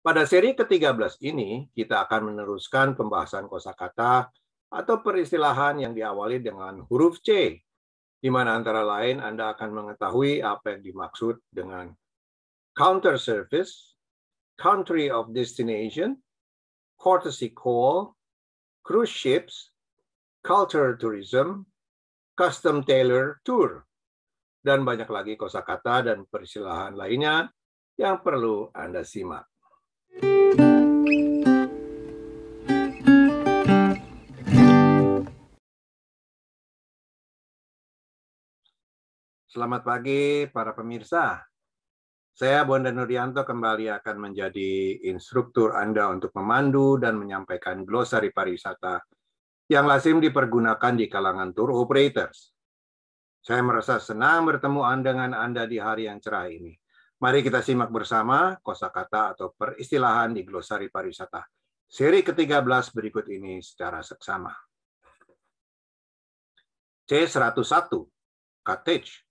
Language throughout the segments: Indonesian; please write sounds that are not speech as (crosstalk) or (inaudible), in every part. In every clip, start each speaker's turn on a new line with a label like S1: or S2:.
S1: Pada seri ke-13 ini, kita akan meneruskan pembahasan kosakata atau peristilahan yang diawali dengan huruf C, di mana antara lain Anda akan mengetahui apa yang dimaksud dengan counter service, country of destination, courtesy call, cruise ships, culture tourism, custom tailor tour, dan banyak lagi kosakata dan peristilahan lainnya yang perlu Anda simak. Selamat pagi para pemirsa. Saya Bondan Nuryanto kembali akan menjadi instruktur Anda untuk memandu dan menyampaikan glosari pariwisata yang lazim dipergunakan di kalangan tour operators. Saya merasa senang bertemu Anda dengan Anda di hari yang cerah ini. Mari kita simak bersama kosakata atau peristilahan di glosari pariwisata. Seri ke-13 berikut ini secara seksama. C101 Cottage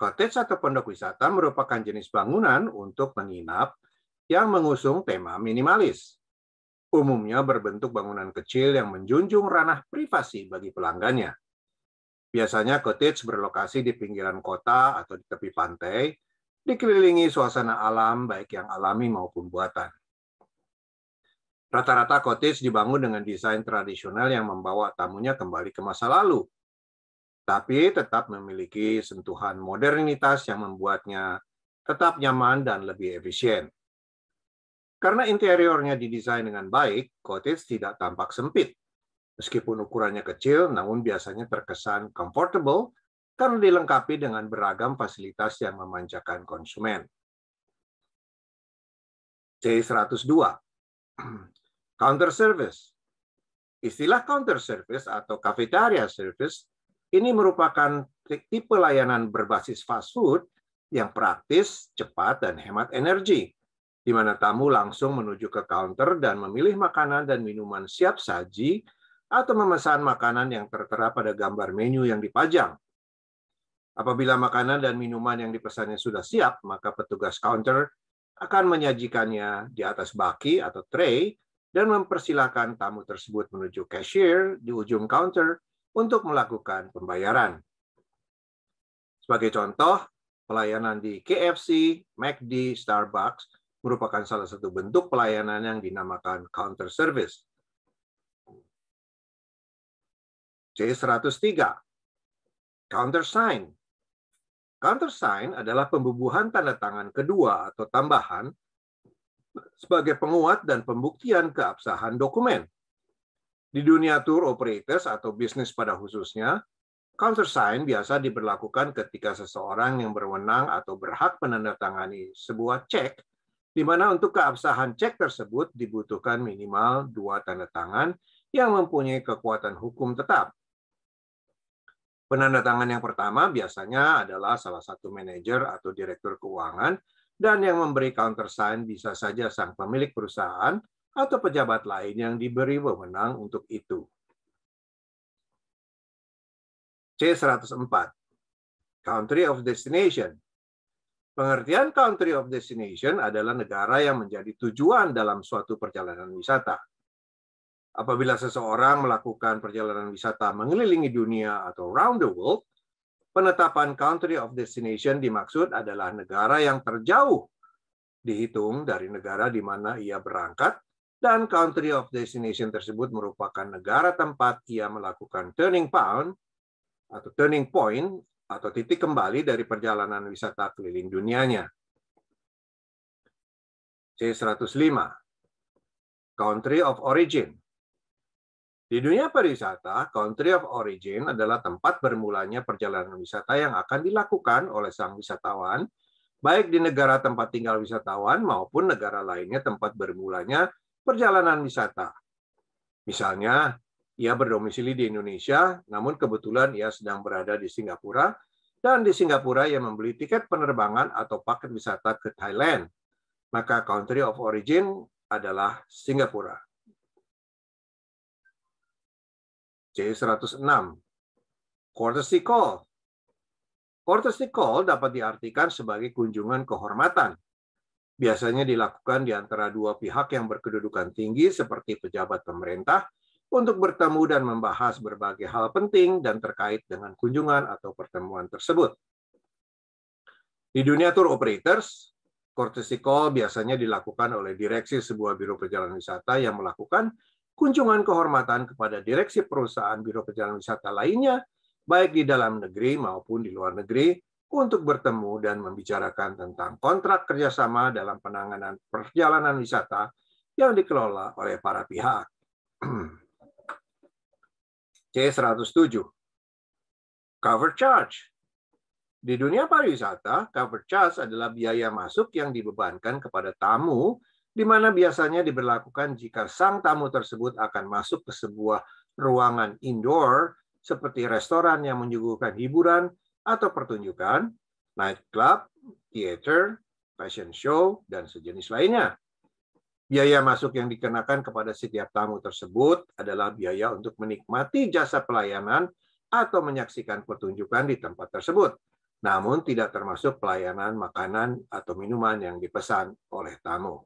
S1: Cottage atau pondok wisata merupakan jenis bangunan untuk menginap yang mengusung tema minimalis. Umumnya berbentuk bangunan kecil yang menjunjung ranah privasi bagi pelanggannya. Biasanya cottage berlokasi di pinggiran kota atau di tepi pantai, dikelilingi suasana alam baik yang alami maupun buatan. Rata-rata cottage dibangun dengan desain tradisional yang membawa tamunya kembali ke masa lalu, tapi tetap memiliki sentuhan modernitas yang membuatnya tetap nyaman dan lebih efisien. Karena interiornya didesain dengan baik, cottage tidak tampak sempit. Meskipun ukurannya kecil, namun biasanya terkesan comfortable karena dilengkapi dengan beragam fasilitas yang memanjakan konsumen. C102. (clears throat) Counter service. Istilah counter service atau cafeteria service ini merupakan tipe layanan berbasis fast food yang praktis, cepat, dan hemat energi, di mana tamu langsung menuju ke counter dan memilih makanan dan minuman siap saji atau memesan makanan yang tertera pada gambar menu yang dipajang. Apabila makanan dan minuman yang dipesannya sudah siap, maka petugas counter akan menyajikannya di atas baki atau tray dan mempersilahkan tamu tersebut menuju cashier di ujung counter untuk melakukan pembayaran. Sebagai contoh, pelayanan di KFC, McD, Starbucks merupakan salah satu bentuk pelayanan yang dinamakan counter service. C103 Countersign Countersign adalah pembubuhan tanda tangan kedua atau tambahan sebagai penguat dan pembuktian keabsahan dokumen. Di dunia tour operators atau bisnis pada khususnya, countersign biasa diberlakukan ketika seseorang yang berwenang atau berhak menandatangani sebuah cek di mana untuk keabsahan cek tersebut dibutuhkan minimal dua tanda tangan yang mempunyai kekuatan hukum tetap. Penandatangan yang pertama biasanya adalah salah satu manajer atau direktur keuangan dan yang memberi countersign bisa saja sang pemilik perusahaan atau pejabat lain yang diberi wewenang untuk itu. C104. Country of Destination. Pengertian country of destination adalah negara yang menjadi tujuan dalam suatu perjalanan wisata. Apabila seseorang melakukan perjalanan wisata mengelilingi dunia atau round the world, penetapan country of destination dimaksud adalah negara yang terjauh dihitung dari negara di mana ia berangkat dan country of destination tersebut merupakan negara tempat ia melakukan turning point atau turning point atau titik kembali dari perjalanan wisata keliling dunianya. C105 Country of Origin Di dunia pariwisata, country of origin adalah tempat bermulanya perjalanan wisata yang akan dilakukan oleh sang wisatawan baik di negara tempat tinggal wisatawan maupun negara lainnya tempat bermulanya perjalanan wisata. Misalnya, ia berdomisili di Indonesia, namun kebetulan ia sedang berada di Singapura, dan di Singapura ia membeli tiket penerbangan atau paket wisata ke Thailand. Maka country of origin adalah Singapura. C106. Courtesy call. Courtesy call dapat diartikan sebagai kunjungan kehormatan biasanya dilakukan di antara dua pihak yang berkedudukan tinggi seperti pejabat pemerintah untuk bertemu dan membahas berbagai hal penting dan terkait dengan kunjungan atau pertemuan tersebut. Di dunia tour operators, courtesy call biasanya dilakukan oleh direksi sebuah biro perjalanan wisata yang melakukan kunjungan kehormatan kepada direksi perusahaan biro perjalanan wisata lainnya, baik di dalam negeri maupun di luar negeri, untuk bertemu dan membicarakan tentang kontrak kerjasama dalam penanganan perjalanan wisata yang dikelola oleh para pihak. C107. (clears throat) Cover charge. Di dunia pariwisata, cover charge adalah biaya masuk yang dibebankan kepada tamu di mana biasanya diberlakukan jika sang tamu tersebut akan masuk ke sebuah ruangan indoor seperti restoran yang menyuguhkan hiburan atau pertunjukan, nightclub, theater, fashion show, dan sejenis lainnya. Biaya masuk yang dikenakan kepada setiap tamu tersebut adalah biaya untuk menikmati jasa pelayanan atau menyaksikan pertunjukan di tempat tersebut, namun tidak termasuk pelayanan makanan atau minuman yang dipesan oleh tamu.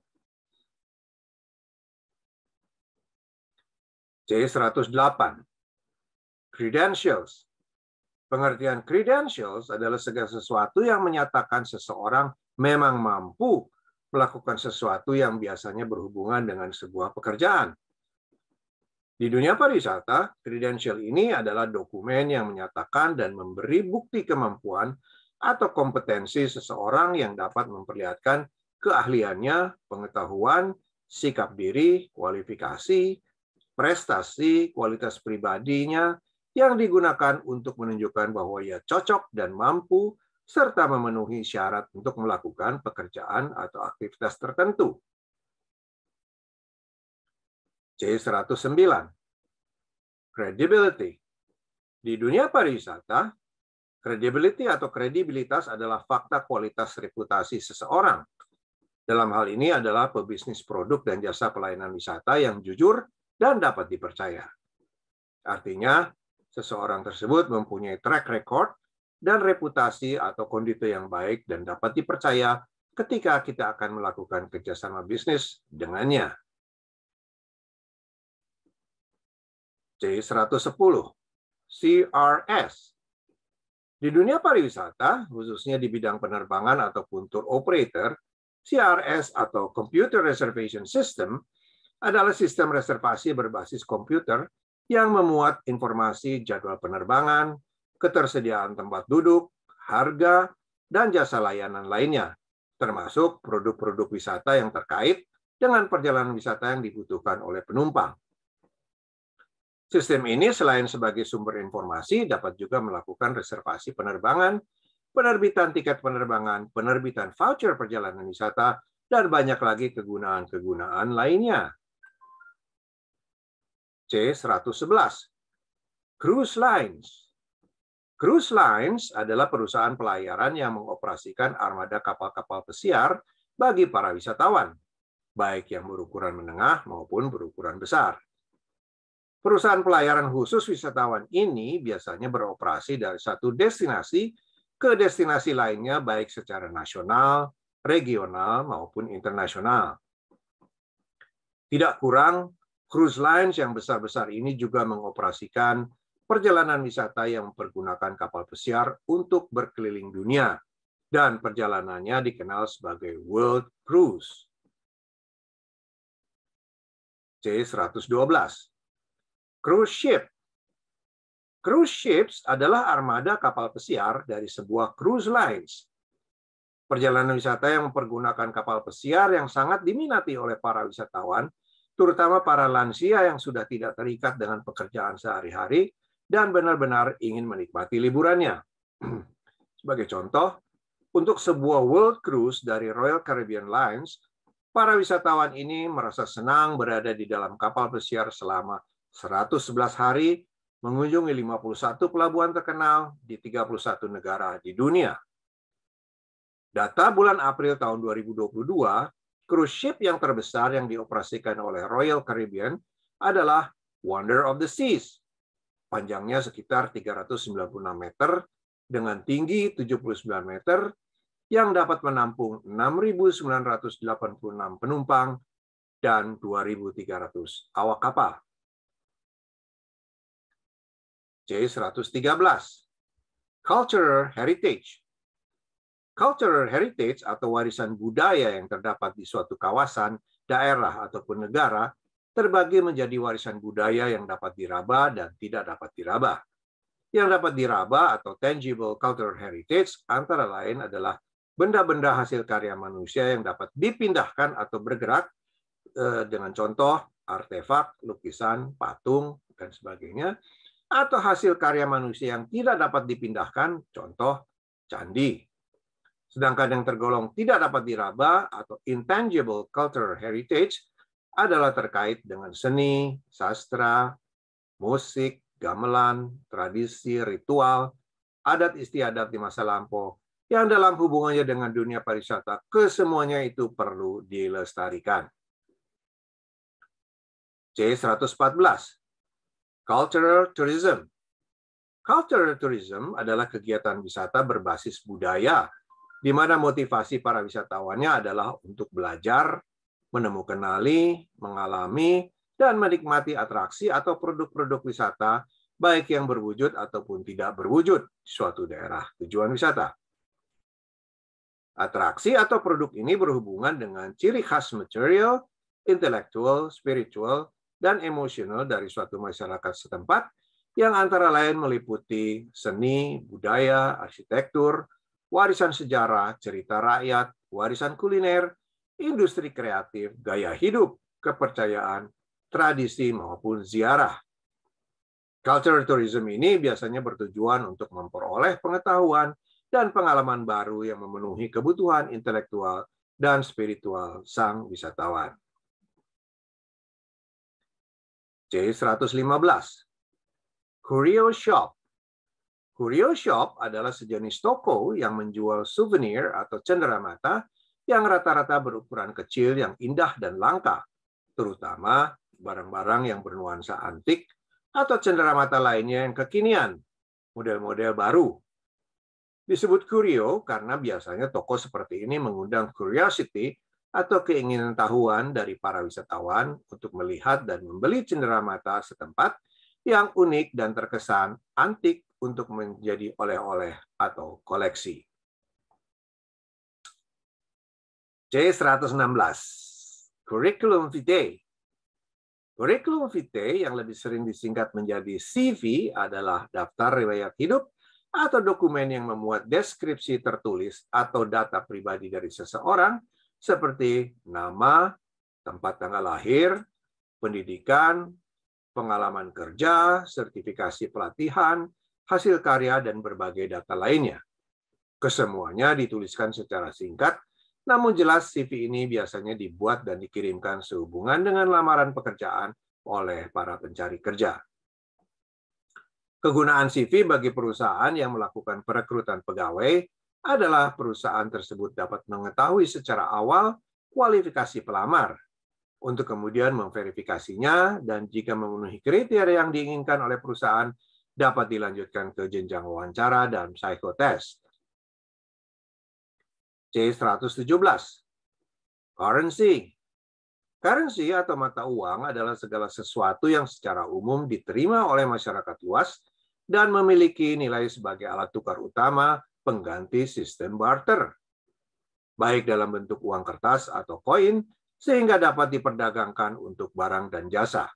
S1: C108 Credentials Pengertian credentials adalah segala sesuatu yang menyatakan seseorang memang mampu melakukan sesuatu yang biasanya berhubungan dengan sebuah pekerjaan. Di dunia pariwisata, credential ini adalah dokumen yang menyatakan dan memberi bukti kemampuan atau kompetensi seseorang yang dapat memperlihatkan keahliannya, pengetahuan, sikap diri, kualifikasi, prestasi, kualitas pribadinya, yang digunakan untuk menunjukkan bahwa ia cocok dan mampu serta memenuhi syarat untuk melakukan pekerjaan atau aktivitas tertentu. C109. Credibility. Di dunia pariwisata, credibility atau kredibilitas adalah fakta kualitas reputasi seseorang. Dalam hal ini adalah pebisnis produk dan jasa pelayanan wisata yang jujur dan dapat dipercaya. Artinya, Seseorang tersebut mempunyai track record dan reputasi atau kondisi yang baik dan dapat dipercaya ketika kita akan melakukan kerjasama bisnis dengannya. C110 CRS Di dunia pariwisata, khususnya di bidang penerbangan ataupun tour operator, CRS atau Computer Reservation System adalah sistem reservasi berbasis komputer yang memuat informasi jadwal penerbangan, ketersediaan tempat duduk, harga, dan jasa layanan lainnya, termasuk produk-produk wisata yang terkait dengan perjalanan wisata yang dibutuhkan oleh penumpang. Sistem ini selain sebagai sumber informasi dapat juga melakukan reservasi penerbangan, penerbitan tiket penerbangan, penerbitan voucher perjalanan wisata, dan banyak lagi kegunaan-kegunaan lainnya c Cruise Lines. Cruise Lines adalah perusahaan pelayaran yang mengoperasikan armada kapal-kapal pesiar bagi para wisatawan, baik yang berukuran menengah maupun berukuran besar. Perusahaan pelayaran khusus wisatawan ini biasanya beroperasi dari satu destinasi ke destinasi lainnya baik secara nasional, regional, maupun internasional. Tidak kurang Cruise lines yang besar-besar ini juga mengoperasikan perjalanan wisata yang mempergunakan kapal pesiar untuk berkeliling dunia dan perjalanannya dikenal sebagai World Cruise. C-112. Cruise ship. Cruise ships adalah armada kapal pesiar dari sebuah cruise lines. Perjalanan wisata yang mempergunakan kapal pesiar yang sangat diminati oleh para wisatawan terutama para lansia yang sudah tidak terikat dengan pekerjaan sehari-hari dan benar-benar ingin menikmati liburannya. (clears throat) Sebagai contoh, untuk sebuah world cruise dari Royal Caribbean Lines, para wisatawan ini merasa senang berada di dalam kapal pesiar selama 111 hari, mengunjungi 51 pelabuhan terkenal di 31 negara di dunia. Data bulan April tahun 2022 Cruise ship yang terbesar yang dioperasikan oleh Royal Caribbean adalah Wonder of the Seas. Panjangnya sekitar 396 meter dengan tinggi 79 meter yang dapat menampung 6.986 penumpang dan 2.300 awak kapal. C113 Cultural Heritage Cultural heritage atau warisan budaya yang terdapat di suatu kawasan, daerah, ataupun negara terbagi menjadi warisan budaya yang dapat diraba dan tidak dapat diraba. Yang dapat diraba atau tangible cultural heritage antara lain adalah benda-benda hasil karya manusia yang dapat dipindahkan atau bergerak eh, dengan contoh artefak, lukisan, patung, dan sebagainya, atau hasil karya manusia yang tidak dapat dipindahkan, contoh candi, Sedangkan yang tergolong tidak dapat diraba atau intangible cultural heritage adalah terkait dengan seni, sastra, musik, gamelan, tradisi, ritual, adat istiadat di masa lampau yang dalam hubungannya dengan dunia pariwisata, kesemuanya itu perlu dilestarikan. C114. Cultural Tourism Cultural Tourism adalah kegiatan wisata berbasis budaya di mana motivasi para wisatawannya adalah untuk belajar, menemukan nali, mengalami, dan menikmati atraksi atau produk-produk wisata, baik yang berwujud ataupun tidak berwujud di suatu daerah tujuan wisata. Atraksi atau produk ini berhubungan dengan ciri khas material, intelektual, spiritual, dan emosional dari suatu masyarakat setempat yang antara lain meliputi seni, budaya, arsitektur, warisan sejarah, cerita rakyat, warisan kuliner, industri kreatif, gaya hidup, kepercayaan, tradisi, maupun ziarah. Cultural tourism ini biasanya bertujuan untuk memperoleh pengetahuan dan pengalaman baru yang memenuhi kebutuhan intelektual dan spiritual sang wisatawan. C115 Curio Shop Curio shop adalah sejenis toko yang menjual souvenir atau cenderamata yang rata-rata berukuran kecil yang indah dan langka, terutama barang-barang yang bernuansa antik atau cenderamata lainnya yang kekinian, model-model baru. Disebut kurio karena biasanya toko seperti ini mengundang curiosity atau keinginan tahuan dari para wisatawan untuk melihat dan membeli cenderamata setempat yang unik dan terkesan antik untuk menjadi oleh-oleh atau koleksi. C116, Curriculum Vitae. Curriculum Vitae yang lebih sering disingkat menjadi CV adalah daftar riwayat hidup atau dokumen yang memuat deskripsi tertulis atau data pribadi dari seseorang seperti nama, tempat tanggal lahir, pendidikan, pengalaman kerja, sertifikasi pelatihan, hasil karya, dan berbagai data lainnya. Kesemuanya dituliskan secara singkat, namun jelas CV ini biasanya dibuat dan dikirimkan sehubungan dengan lamaran pekerjaan oleh para pencari kerja. Kegunaan CV bagi perusahaan yang melakukan perekrutan pegawai adalah perusahaan tersebut dapat mengetahui secara awal kualifikasi pelamar untuk kemudian memverifikasinya dan jika memenuhi kriteria yang diinginkan oleh perusahaan dapat dilanjutkan ke jenjang wawancara dan psikotest. C117. Currency. Currency atau mata uang adalah segala sesuatu yang secara umum diterima oleh masyarakat luas dan memiliki nilai sebagai alat tukar utama pengganti sistem barter, baik dalam bentuk uang kertas atau koin, sehingga dapat diperdagangkan untuk barang dan jasa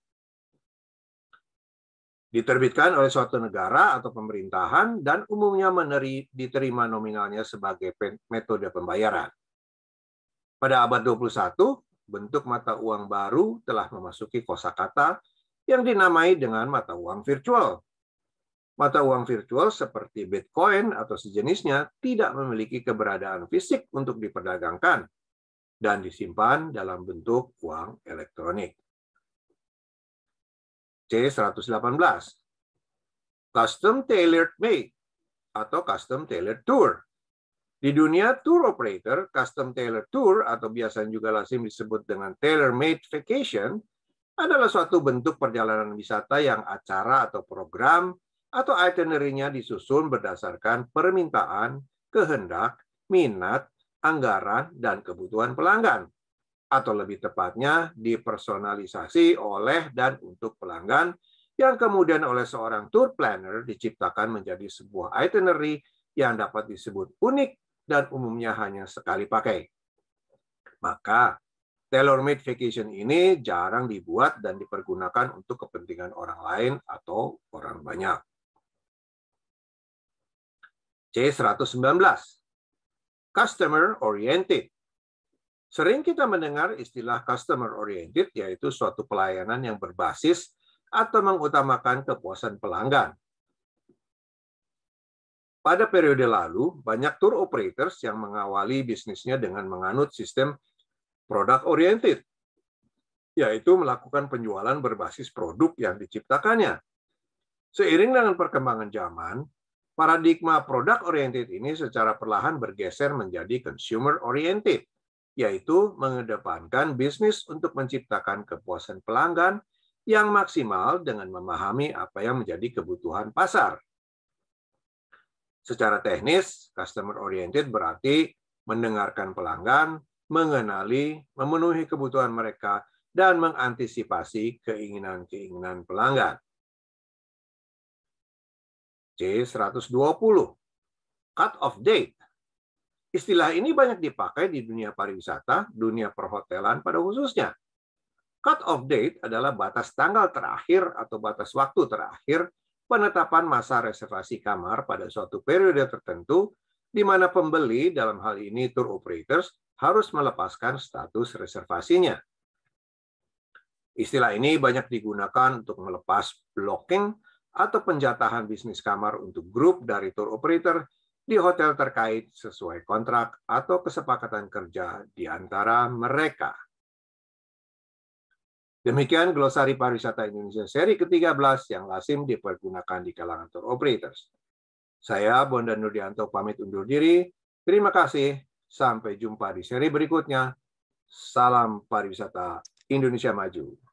S1: diterbitkan oleh suatu negara atau pemerintahan dan umumnya meneri, diterima nominalnya sebagai pen, metode pembayaran. Pada abad 21, bentuk mata uang baru telah memasuki kosakata yang dinamai dengan mata uang virtual. Mata uang virtual seperti Bitcoin atau sejenisnya tidak memiliki keberadaan fisik untuk diperdagangkan dan disimpan dalam bentuk uang elektronik. C118. Custom Tailored Make atau Custom Tailored Tour. Di dunia tour operator, custom tailored tour atau biasa juga lazim disebut dengan tailor-made vacation adalah suatu bentuk perjalanan wisata yang acara atau program atau itinerary-nya disusun berdasarkan permintaan, kehendak, minat, anggaran, dan kebutuhan pelanggan atau lebih tepatnya dipersonalisasi oleh dan untuk pelanggan yang kemudian oleh seorang tour planner diciptakan menjadi sebuah itinerary yang dapat disebut unik dan umumnya hanya sekali pakai. Maka tailor-made vacation ini jarang dibuat dan dipergunakan untuk kepentingan orang lain atau orang banyak. C119. Customer oriented Sering kita mendengar istilah customer oriented, yaitu suatu pelayanan yang berbasis atau mengutamakan kepuasan pelanggan. Pada periode lalu, banyak tour operators yang mengawali bisnisnya dengan menganut sistem product oriented, yaitu melakukan penjualan berbasis produk yang diciptakannya. Seiring dengan perkembangan zaman, paradigma product oriented ini secara perlahan bergeser menjadi consumer oriented yaitu mengedepankan bisnis untuk menciptakan kepuasan pelanggan yang maksimal dengan memahami apa yang menjadi kebutuhan pasar. Secara teknis, customer oriented berarti mendengarkan pelanggan, mengenali, memenuhi kebutuhan mereka, dan mengantisipasi keinginan-keinginan pelanggan. C120 Cut off date Istilah ini banyak dipakai di dunia pariwisata, dunia perhotelan pada khususnya. Cut-off date adalah batas tanggal terakhir atau batas waktu terakhir penetapan masa reservasi kamar pada suatu periode tertentu di mana pembeli dalam hal ini tour operators harus melepaskan status reservasinya. Istilah ini banyak digunakan untuk melepas blocking atau penjatahan bisnis kamar untuk grup dari tour operator di hotel terkait sesuai kontrak atau kesepakatan kerja di antara mereka. Demikian glosari pariwisata Indonesia seri ke-13 yang lazim dipergunakan di kalangan tour operators. Saya Bondan Nurdianto pamit undur diri. Terima kasih. Sampai jumpa di seri berikutnya. Salam pariwisata Indonesia maju.